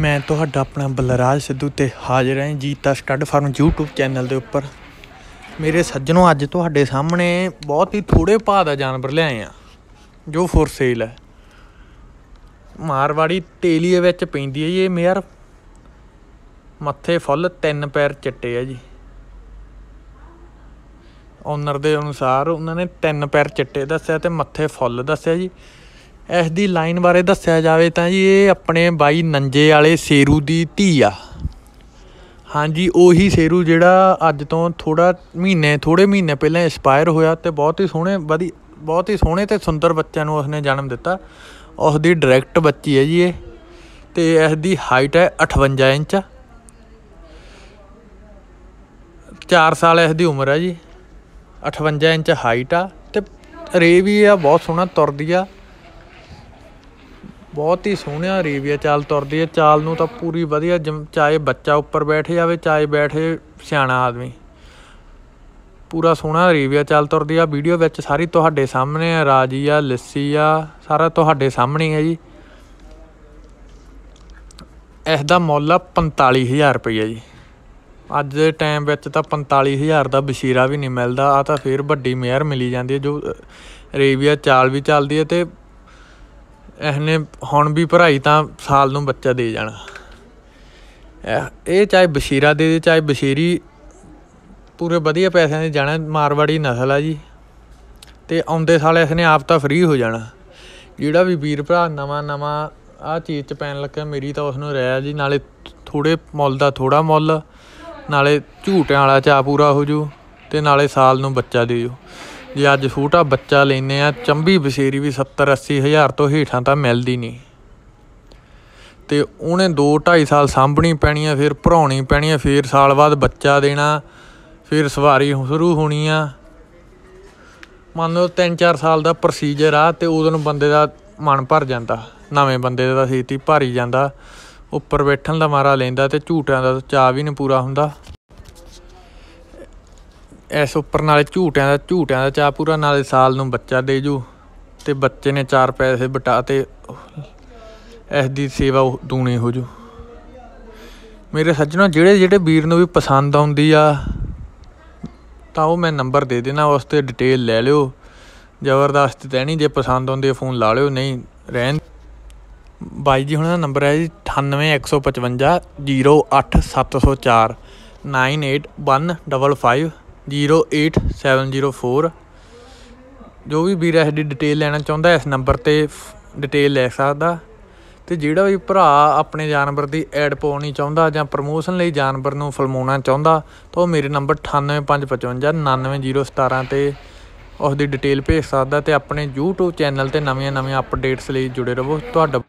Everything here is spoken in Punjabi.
ਮੈਂ ਤੁਹਾਡਾ ਆਪਣਾ ਬਲਰਾਜ ਸਿੱਧੂ ਤੇ ਹਾਜ਼ਰ ਹਾਂ Jeeta stud farm YouTube channel ਦੇ ਉੱਪਰ ਮੇਰੇ ਸੱਜਣੋ ਅੱਜ ਤੁਹਾਡੇ ਸਾਹਮਣੇ ਬਹੁਤ ਹੀ ਥੋੜੇ ਭਾਅ ਦਾ ਜਾਨਵਰ ਲਿਆਏ ਆ ਜੋ ਫੋਰ ਸੇਲ ਹੈ ਮਾਰਵਾੜੀ ਤੇਲੀਏ ਵਿੱਚ ਪੈਂਦੀ ਹੈ ਇਹ ਮੇਰ ਮੱਥੇ ਫੁੱਲ ਤਿੰਨ ਪੈਰ ਚਿੱਟੇ ਆ ਜੀ ਓਨਰ ਦੇ ਅਨੁਸਾਰ ਉਹਨਾਂ ਨੇ ਤਿੰਨ ਪੈਰ ਚਿੱਟੇ ਦੱਸਿਆ ਤੇ ਮੱਥੇ ਫੁੱਲ ਦੱਸਿਆ ਜੀ ਇਸ ਦੀ ਲਾਈਨ ਬਾਰੇ ਦੱਸਿਆ ਜਾਵੇ ਤਾਂ ਜੀ ਇਹ ਆਪਣੇ ਬਾਈ ਨੰਜੇ ਵਾਲੇ ਸੇਰੂ ਦੀ ਧੀ ਆ ਹਾਂਜੀ ਉਹੀ ਸੇਰੂ ਜਿਹੜਾ ਅੱਜ ਤੋਂ ਥੋੜਾ ਮਹੀਨੇ ਥੋੜੇ ਮਹੀਨੇ ਪਹਿਲਾਂ ਐਸਪਾਇਰ ਹੋਇਆ ਤੇ ਬਹੁਤ ਹੀ ਸੋਹਣੇ ਵਧੀ ਬਹੁਤ ਹੀ ਸੋਹਣੇ ਤੇ ਸੁੰਦਰ ਬੱਚਿਆਂ ਨੂੰ ਉਸਨੇ ਜਨਮ ਦਿੱਤਾ ਉਸ ਦੀ ਡਾਇਰੈਕਟ ਬੱਚੀ ਹੈ ਜੀ ਇਹ ਤੇ ਇਸ ਦੀ ਹਾਈਟ ਹੈ 58 ਇੰਚ 4 ਸਾਲ ਇਸ ਦੀ ਉਮਰ ਹੈ ਜੀ 58 ਇੰਚ ਹਾਈਟ ਆ ਤੇ ਰੇ ਵੀ ਆ ਬਹੁਤ ਸੋਹਣਾ ਤੁਰਦੀ ਆ ਬਹੁਤ ਹੀ ਸੋਹਣਿਆ ਰੇਵੀਆ ਚਾਲ ਤੁਰਦੀ ਹੈ ਚਾਲ ਨੂੰ ਤਾਂ ਪੂਰੀ ਵਧੀਆ ਚਾਹੇ ਬੱਚਾ ਉੱਪਰ ਬੈਠ ਜਾਵੇ ਚਾਹੇ ਬੈਠੇ ਸਿਆਣਾ ਆਦਮੀ ਪੂਰਾ ਸੋਹਣਾ ਰੇਵੀਆ ਚਾਲ ਤੁਰਦੀ ਆ ਵੀਡੀਓ ਵਿੱਚ ਸਾਰੀ ਤੁਹਾਡੇ ਸਾਹਮਣੇ ਆ ਰਾਜੀ ਆ ਲੱਸੀ ਆ ਸਾਰਾ ਤੁਹਾਡੇ ਸਾਹਮਣੇ ਹੈ ਜੀ ਇਸ ਦਾ ਮੁੱਲ ਆ 45000 ਰੁਪਏ ਜੀ ਅੱਜ ਦੇ ਟਾਈਮ ਵਿੱਚ ਤਾਂ 45000 ਦਾ ਬਸ਼ੀਰਾ ਵੀ ਨਹੀਂ ਮਿਲਦਾ ਆ ਤਾਂ ਫੇਰ ਵੱਡੀ ਮਿਹਰ ਮਿਲੀ ਜਾਂਦੀ ਹੈ ਜੋ ਰੇਵੀਆ ਚਾਲ ਵੀ ਚੱਲਦੀ ਹੈ ਤੇ ਇਹਨੇ ਹੁਣ ਵੀ ਭਰਾਈ ਤਾਂ ਸਾਲ ਨੂੰ ਬੱਚਾ ਦੇ ਜਾਣਾ ਇਹ ਚਾਹੇ ਬਸ਼ੀਰਾ ਦੇ ਦੇ ਚਾਹੇ ਬਸ਼ੀਰੀ ਪੂਰੇ ਵਧੀਆ ਪੈਸਿਆਂ ਦੇ ਜਾਣਾ ਮਾਰਵਾੜੀ ਨਸਲ ਆ ਜੀ ਤੇ ਆਉਂਦੇ ਸਾਲ ਇਸਨੇ ਆਪ ਤਾਂ ਫ੍ਰੀ ਹੋ ਜਾਣਾ ਜਿਹੜਾ ਵੀ ਵੀਰ ਭਰਾ ਨਵਾਂ ਨਵਾਂ ਆ ਚੀਜ਼ ਚ ਪੈਣ ਲੱਗਾ ਮੇਰੀ ਤਾਂ ਉਸ ਨੂੰ ਰਹਿ ਜੀ ਨਾਲੇ ਥੋੜੇ ਮੁੱਲ ਦਾ ਥੋੜਾ ਮੁੱਲ ਨਾਲੇ ਝੂਟਿਆਂ ਵਾਲਾ ਚਾ ਪੂਰਾ ਹੋ ਜੂ ਤੇ ਨਾਲੇ ਸਾਲ ਨੂੰ ਬੱਚਾ ਦੇ ਜੂ ਜੇ ਅੱਜ ਛੋਟਾ ਬੱਚਾ ਲੈਨੇ ਆ ਚੰਬੀ ਬਸ਼ੇਰੀ ਵੀ 70 80 ਹਜ਼ਾਰ ਤੋਂ ਹੀਠਾਂ ਤਾਂ ਮਿਲਦੀ ਨਹੀਂ ਤੇ ਉਹਨੇ 2 2.5 ਸਾਲ ਸਾਂਭਣੀ ਪੈਣੀ ਆ ਫਿਰ ਭਰਾਉਣੀ ਪੈਣੀ ਆ ਫਿਰ ਸਾਲ ਬਾਅਦ ਬੱਚਾ ਦੇਣਾ ਫਿਰ ਸਵਾਰੀ ਸ਼ੁਰੂ ਹੋਣੀ ਆ ਮੰਨ ਲਓ 3-4 ਸਾਲ ਦਾ ਪ੍ਰੋਸੀਜਰ ਆ ਤੇ ਉਦੋਂ ਨੂੰ ਬੰਦੇ ਦਾ ਮਨ ਭਰ ਜਾਂਦਾ ਨਵੇਂ ਬੰਦੇ ਦਾ ਸੀਤੀ ਭਾਰੀ ਜਾਂਦਾ ਉੱਪਰ ਬੈਠਣ ਦਾ ਮਾਰਾ ਲੈਂਦਾ ਤੇ ਝੂਟਿਆਂ ਦਾ ਚਾਹ ਵੀ ਨਹੀਂ ਪੂਰਾ ਹੁੰਦਾ ਇਸ ਉੱਪਰ ਨਾਲੇ ਝੂਟਿਆਂ ਦਾ ਝੂਟਿਆਂ ਦਾ ਚਾਹ ਪੂਰਾ ਨਾਲੇ ਸਾਲ ਨੂੰ ਬੱਚਾ ਦੇ ਜੂ ਤੇ ਬੱਚੇ ਨੇ ਚਾਰ ਪੈਸੇ ਬਟਾ ਤੇ ਇਸ ਦੀ ਸੇਵਾ ਦੂਣੀ ਹੋ ਜੂ ਮੇਰੇ ਸੱਜਣਾ ਜਿਹੜੇ ਜਿਹੜੇ ਵੀਰ ਨੂੰ ਵੀ ਪਸੰਦ ਆਉਂਦੀ ਆ ਤਾਂ ਉਹ ਮੈਂ ਨੰਬਰ ਦੇ ਦੇਣਾ ਉਸ ਤੇ ਡਿਟੇਲ ਲੈ ਲਿਓ ਜ਼ਬਰਦਸਤ ਤੈਣੀ ਜੇ ਪਸੰਦ ਆਉਂਦੇ ਫੋਨ ਲਾ ਲਿਓ ਨਹੀਂ ਰਹਿਣ ਬਾਈ ਜੀ ਹੁਣਾਂ ਦਾ ਨੰਬਰ ਹੈ ਜੀ 98155 08704 zero eight seven zero four ਜੋ ਵੀ ਵੀਰ ਇਸ ਦੀ ਡਿਟੇਲ ਲੈਣਾ ਚਾਹੁੰਦਾ ਇਸ ਨੰਬਰ ਤੇ ਡਿਟੇਲ ਲੈ ਸਕਦਾ ਤੇ ਜਿਹੜਾ ਵੀ ਭਰਾ ਆਪਣੇ ਜਾਨਵਰ ਦੀ ਐਡ ਪਾਉਣੀ ਚਾਹੁੰਦਾ ਜਾਂ ਪ੍ਰੋਮੋਸ਼ਨ ਲਈ ਜਾਨਵਰ ਨੂੰ ਫਲਮਾਉਣਾ ਚਾਹੁੰਦਾ ਤਾਂ ਉਹ ਮੇਰੇ ਨੰਬਰ 9855599017 ਤੇ ਉਸ ਦੀ ਡਿਟੇਲ ਭੇਜ ਸਕਦਾ ਤੇ ਆਪਣੇ YouTube ਚੈਨਲ ਤੇ ਨਵੀਆਂ-ਨਵੀਆਂ ਅਪਡੇਟਸ ਲਈ ਜੁੜੇ ਰਹੋ ਤੁਹਾਡਾ